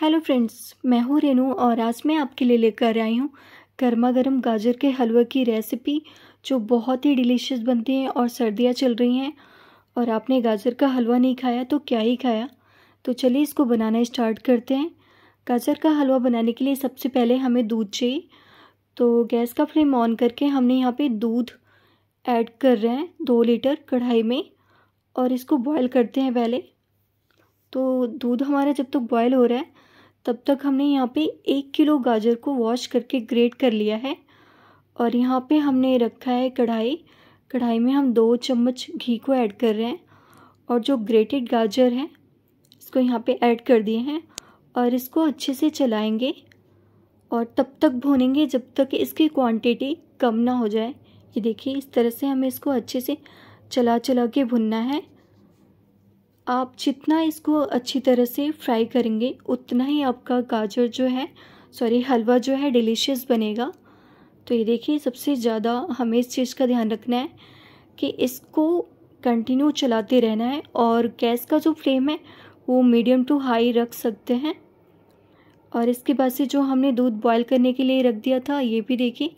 hello friends मैं हूँ रेनू और आज मैं आपके लिए लेकर आई हूँ गर्मा गर्म गाजर के हलवा की रेसिपी जो बहुत ही डिलीशियस बनती हैं और सर्दियाँ चल रही हैं और आपने गाजर का हलवा नहीं खाया तो क्या ही खाया तो चलिए इसको बनाना स्टार्ट करते हैं गाजर का हलवा बनाने के लिए सबसे पहले हमें दूध चाहिए तो गैस का फ्लेम ऑन करके हमने यहाँ पर दूध ऐड कर रहे हैं दो लीटर कढ़ाई में और इसको बॉयल करते हैं पहले तो दूध हमारा जब तक तो बॉयल हो रहा है तब तक हमने यहाँ पे एक किलो गाजर को वॉश करके ग्रेट कर लिया है और यहाँ पे हमने रखा है कढ़ाई कढ़ाई में हम दो चम्मच घी को ऐड कर रहे हैं और जो ग्रेटेड गाजर है इसको यहाँ पे ऐड कर दिए हैं और इसको अच्छे से चलाएंगे और तब तक भूनेंगे जब तक इसकी क्वांटिटी कम ना हो जाए ये देखिए इस तरह से हमें इसको अच्छे से चला चला के भुनना है आप जितना इसको अच्छी तरह से फ्राई करेंगे उतना ही आपका गाजर जो है सॉरी हलवा जो है डिलीशियस बनेगा तो ये देखिए सबसे ज़्यादा हमें इस चीज़ का ध्यान रखना है कि इसको कंटिन्यू चलाते रहना है और गैस का जो फ्लेम है वो मीडियम टू हाई रख सकते हैं और इसके बाद से जो हमने दूध बॉयल करने के लिए रख दिया था ये भी देखिए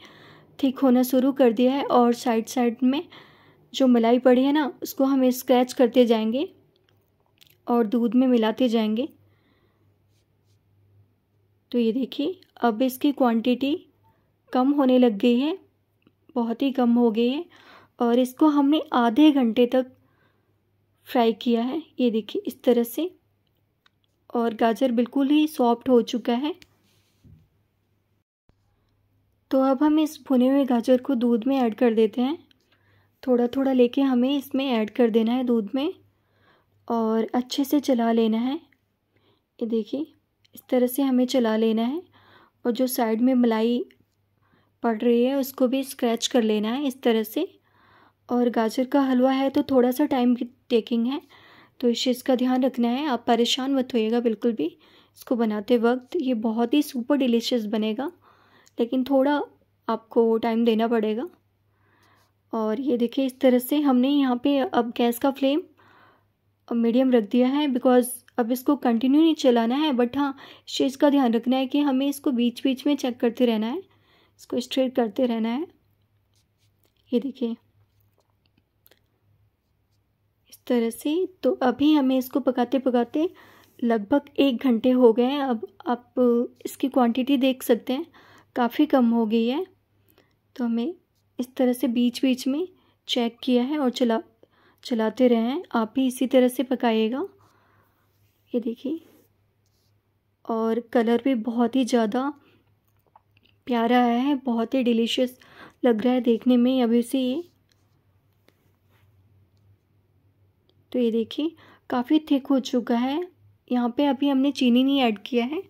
ठीक होना शुरू कर दिया है और साइड साइड में जो मलाई पड़ी है ना उसको हम स्क्रैच करते जाएंगे और दूध में मिलाते जाएंगे तो ये देखिए अब इसकी क्वांटिटी कम होने लग गई है बहुत ही कम हो गई है और इसको हमने आधे घंटे तक फ्राई किया है ये देखिए इस तरह से और गाजर बिल्कुल ही सॉफ्ट हो चुका है तो अब हम इस भुने हुए गाजर को दूध में ऐड कर देते हैं थोड़ा थोड़ा लेके हमें इसमें ऐड कर देना है दूध में और अच्छे से चला लेना है ये देखिए इस तरह से हमें चला लेना है और जो साइड में मलाई पड़ रही है उसको भी स्क्रैच कर लेना है इस तरह से और गाजर का हलवा है तो थोड़ा सा टाइम टेकिंग है तो इस चीज़ का ध्यान रखना है आप परेशान मत होइएगा बिल्कुल भी इसको बनाते वक्त ये बहुत ही सुपर डिलीशियस बनेगा लेकिन थोड़ा आपको टाइम देना पड़ेगा और ये देखिए इस तरह से हमने यहाँ पे अब गैस का फ्लेम मीडियम रख दिया है बिकॉज अब इसको कंटिन्यू नहीं चलाना है बट हाँ इस चीज़ का ध्यान रखना है कि हमें इसको बीच बीच में चेक करते रहना है इसको स्ट्रेट करते रहना है ये देखिए इस तरह से तो अभी हमें इसको पकाते पकाते लगभग एक घंटे हो गए हैं अब आप इसकी क्वांटिटी देख सकते हैं काफ़ी कम हो गई है तो हमें इस तरह से बीच बीच में चेक किया है और चला चलाते रहें आप भी इसी तरह से पकाइएगा ये देखिए और कलर भी बहुत ही ज़्यादा प्यारा आया है बहुत ही डिलीशियस लग रहा है देखने में अभी से ये तो ये देखिए काफ़ी थिक हो चुका है यहाँ पे अभी हमने चीनी नहीं ऐड किया है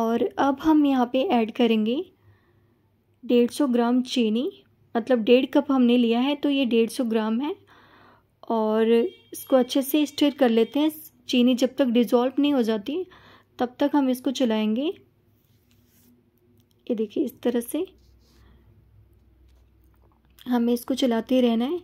और अब हम यहाँ पे ऐड करेंगे डेढ़ सौ ग्राम चीनी मतलब डेढ़ कप हमने लिया है तो ये डेढ़ सौ ग्राम है और इसको अच्छे से स्टिर कर लेते हैं चीनी जब तक डिज़ोल्व नहीं हो जाती तब तक हम इसको चलाएंगे ये देखिए इस तरह से हमें इसको चलाते रहना है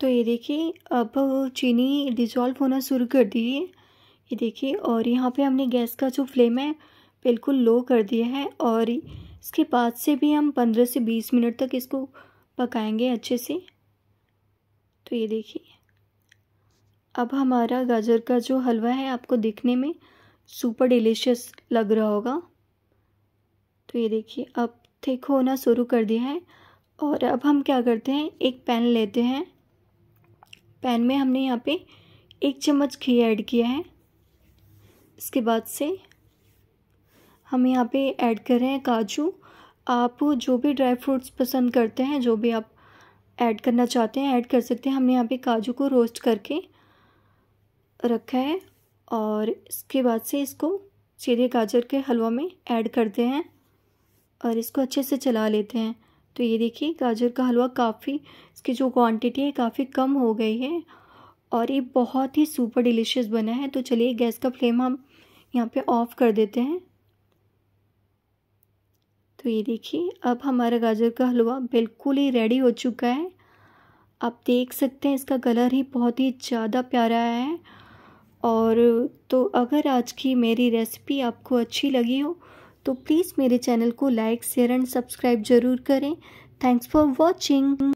तो ये देखिए अब चीनी डिज़ोल्व होना शुरू कर दी है ये देखिए और यहाँ पे हमने गैस का जो फ्लेम है बिल्कुल लो कर दिया है और इसके बाद से भी हम पंद्रह से बीस मिनट तक इसको पकाएंगे अच्छे से तो ये देखिए अब हमारा गाजर का जो हलवा है आपको दिखने में सुपर डिलीशियस लग रहा होगा तो ये देखिए अब थिक होना शुरू कर दिया है और अब हम क्या करते हैं एक पैन लेते हैं पैन में हमने यहाँ पे एक चम्मच घी ऐड किया है इसके बाद से हम यहाँ पे ऐड कर रहे हैं काजू आप जो भी ड्राई फ्रूट्स पसंद करते हैं जो भी आप ऐड करना चाहते हैं ऐड कर सकते हैं हमने यहाँ पे काजू को रोस्ट करके रखा है और इसके बाद से इसको सीधे गाजर के हलवा में ऐड करते हैं और इसको अच्छे से चला लेते हैं तो ये देखिए गाजर का हलवा काफ़ी इसकी जो क्वांटिटी है काफ़ी कम हो गई है और ये बहुत ही सुपर डिलीशियस बना है तो चलिए गैस का फ्लेम हम यहाँ पे ऑफ़ कर देते हैं तो ये देखिए अब हमारा गाजर का हलवा बिल्कुल ही रेडी हो चुका है आप देख सकते हैं इसका कलर ही बहुत ही ज़्यादा प्यारा है और तो अगर आज की मेरी रेसिपी आपको अच्छी लगी हो तो प्लीज़ मेरे चैनल को लाइक शेयर एंड सब्सक्राइब ज़रूर करें थैंक्स फॉर वॉचिंग